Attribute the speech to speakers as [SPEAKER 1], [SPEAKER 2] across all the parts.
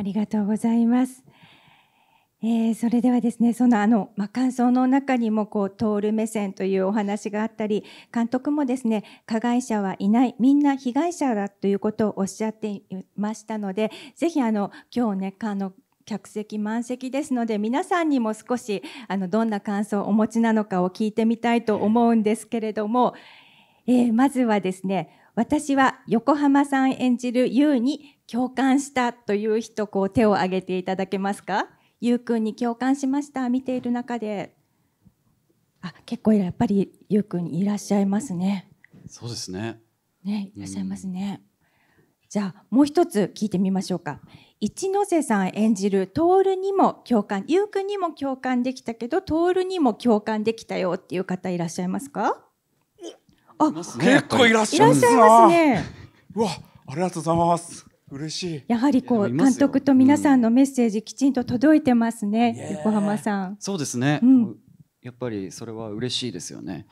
[SPEAKER 1] ありがとうございます。えー、それではですねそのあの、まあ、感想の中にもこう通る目線というお話があったり監督もですね加害者はいないみんな被害者だということをおっしゃっていましたのでぜひあの今日ねあの客席満席ですので皆さんにも少しあのどんな感想をお持ちなのかを聞いてみたいと思うんですけれども。えー、まずはですね、私は横浜さん演じる優に共感したという人、こう手を挙げていただけますか優くんに共感しました、見ている中で。あ、結構やっぱり優くんいらっしゃいますね。
[SPEAKER 2] そうですね。
[SPEAKER 1] ね、いらっしゃいますね。うん、じゃあ、もう一つ聞いてみましょうか。一ノ瀬さん演じる徹にも共感、優くんにも共感できたけど、徹にも共感できたよっていう方いらっしゃいますかあ、
[SPEAKER 3] 結構いらっしゃいますね。うわ、ありがとうございます。嬉しい。やはりこう監督
[SPEAKER 1] と皆さんのメッセージきちんと届いてますね。横浜さん。そ
[SPEAKER 2] うですね。やっぱりそれは嬉しいですよね。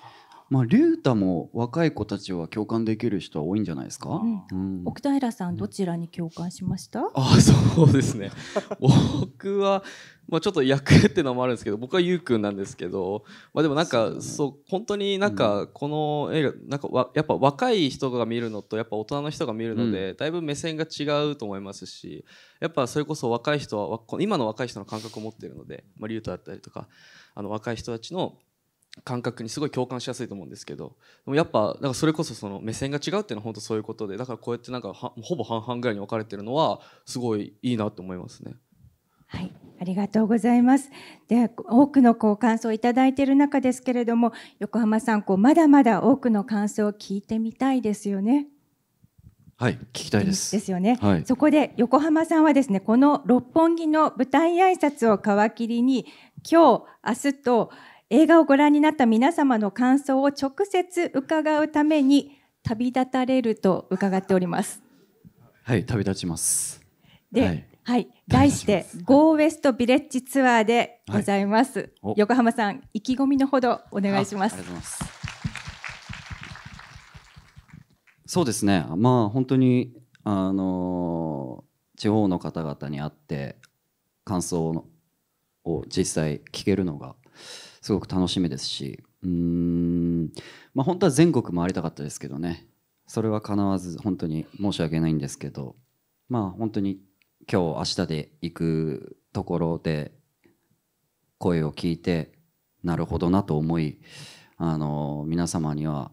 [SPEAKER 2] まあ、竜太も若い子たちは共感できる人は多いんじゃないですか。うん
[SPEAKER 1] 奥平さん、どちらに共感しました。あ、そうですね。
[SPEAKER 3] 僕は、まあ、ちょっと役っていうのもあるんですけど、僕はゆうくんなんですけど。まあ、でも、なんか、そう,、本当になんか、この映画、なんか、わ、やっぱ若い人が見るのと、やっぱ大人の人が見るので、だいぶ目線が違うと思いますし。やっぱ、それこそ若い人は、今の若い人の感覚を持っているので、まあ、竜太だったりとか、あの若い人たちの。感覚にすごい共感しやすいと思うんですけどでもやっぱなんかそれこそその目線が違うっていうのは本当そういうことでだからこうやってなんかほぼ半々ぐらいに分かれてるのはすごいいいなと思いますね。
[SPEAKER 1] はいありがとうございます。で、多くのこう感想をいただいている中ですけれども、横浜さん、こうまだまだ多くの感想を聞いてみたいですよね。
[SPEAKER 2] はい、聞きたいです。
[SPEAKER 1] ですよね。はい、そこで横浜さんはですね、この六本木の舞台挨拶を皮切りに、今日、明日と、映画をご覧になった皆様の感想を直接伺うために旅立たれると伺っております
[SPEAKER 2] はい旅立ちますで、はい、
[SPEAKER 1] はい、題して「ゴーウエストビレッジツアー」でございます、はい、横浜さん意気込みのほどお願いします
[SPEAKER 2] そうですねまあ本当にあのー、地方の方々に会って感想を実際聞けるのがすごく楽しみですしうんまあ本当は全国回りたかったですけどねそれはかなわず本当に申し訳ないんですけどまあ本当に今日明日で行くところで声を聞いてなるほどなと思いあの皆様には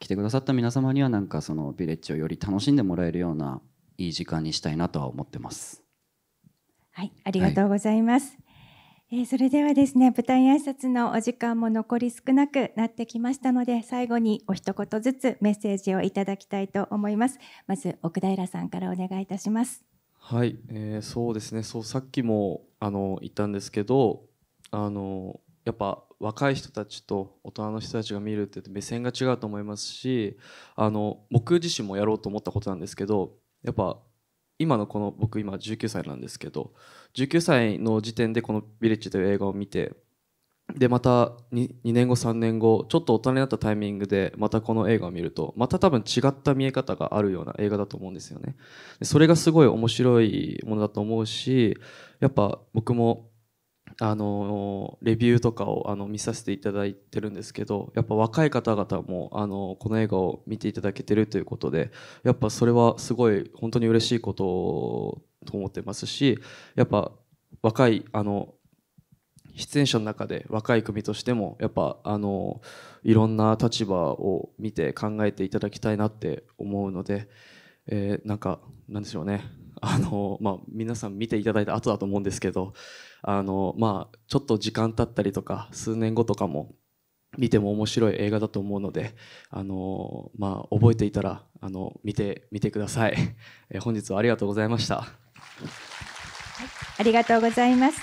[SPEAKER 2] 来てくださった皆様にはなんかそのヴィレッジをより楽しんでもらえるようないい時間にしたいなとは思ってます。
[SPEAKER 1] はい、ありがとうございます。はいえー、それではですね舞台挨拶のお時間も残り少なくなってきましたので最後にお一言ずつメッセージをいただきたいと思いますまず奥平さんからお願いいたします
[SPEAKER 3] はい、えー、そうですねそうさっきもあの言ったんですけどあのやっぱ若い人たちと大人の人たちが見るって目線が違うと思いますしあの僕自身もやろうと思ったことなんですけどやっぱ今のこの僕今19歳なんですけど19歳の時点でこの「ヴィレッジ」という映画を見てでまた 2, 2年後3年後ちょっと大人になったタイミングでまたこの映画を見るとまた多分違った見え方があるような映画だと思うんですよね。それがすごい面白いものだと思うしやっぱ僕もあのレビューとかをあの見させていただいてるんですけどやっぱ若い方々もあのこの映画を見ていただけてるということでやっぱそれはすごい本当に嬉しいことと思ってますしやっぱ若いあの出演者の中で若い組としてもやっぱあのいろんな立場を見て考えていただきたいなって思うので、えー、なんかなんでしょうねあの、まあ、皆さん見ていただいた後だと思うんですけど、あの、まあ、ちょっと時間経ったりとか、数年後とかも、見ても面白い映画だと思うので、あの、まあ、覚えていたら、あの、見て、みてください。え本日はありがとうございました。はい、
[SPEAKER 1] ありがとうございます。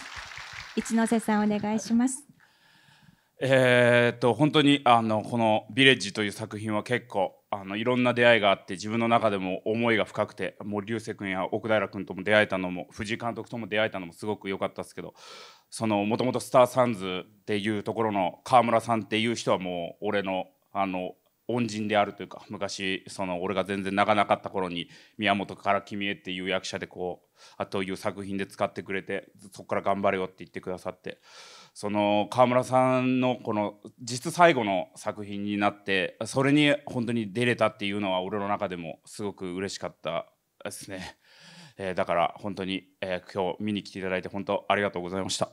[SPEAKER 1] 一ノ瀬さん、お願いします。
[SPEAKER 3] えっと、本当に、あの、このヴィレッジという作品は結構、あのいろんな出会いがあって自分の中でも思いが深くてもう流星君や奥平君とも出会えたのも藤井監督とも出会えたのもすごく良かったですけどもともとスターサンズっていうところの川村さんっていう人はもう俺のあの恩人であるというか昔その俺が全然泣かなかった頃に「宮本から君へ」っていう役者でこうあという作品で使ってくれてそこから頑張れよって言ってくださってその川村さんのこの実最後の作品になってそれに本当に出れたっていうのは俺の中でもすごく嬉しかったですね、えー、だから本当に、えー、今日見に来ていただいて本当ありがとうございました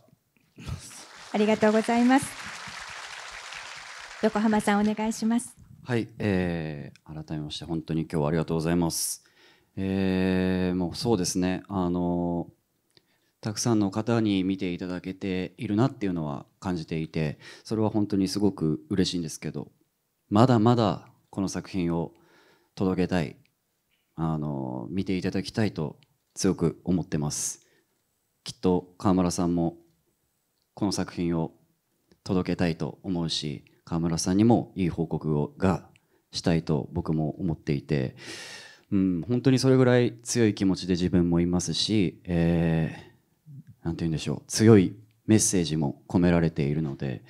[SPEAKER 1] ありがとうございます横浜さんお願いします
[SPEAKER 3] はい、
[SPEAKER 2] えー、改めまして本当に今日はありがとうございます。えー、もうそうですね、あのたくさんの方に見ていただけているなっていうのは感じていて、それは本当にすごく嬉しいんですけど、まだまだこの作品を届けたい、あの見ていただきたいと強く思ってます。きっと川村さんもこの作品を届けたいと思うし河村さんにもいい報告をがしたいと僕も思っていて、うん、本当にそれぐらい強い気持ちで自分もいますし、えー、なんて言うんでしょう、強いメッセージも込められているので、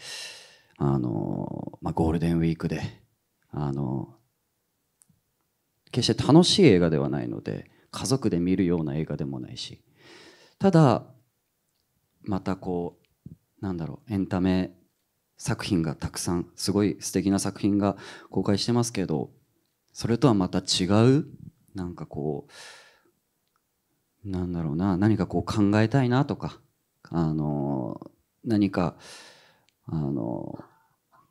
[SPEAKER 2] あの、まあ、ゴールデンウィークで、あの、決して楽しい映画ではないので、家族で見るような映画でもないし、ただ、またこう、なんだろう、エンタメ作品がたくさんすごい素敵な作品が公開してますけどそれとはまた違うなんかこうなんだろうな何かこう考えたいなとかあの何かあの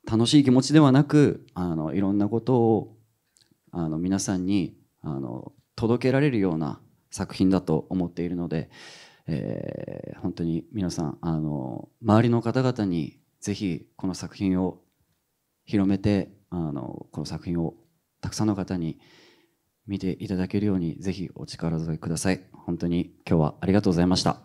[SPEAKER 2] 楽しい気持ちではなくあのいろんなことをあの皆さんにあの届けられるような作品だと思っているので、えー、本当に皆さんあの周りの方々にぜひこの作品を広めてあのこの作品をたくさんの方に見ていただけるようにぜひお力添えください本当に今日はありがとうございました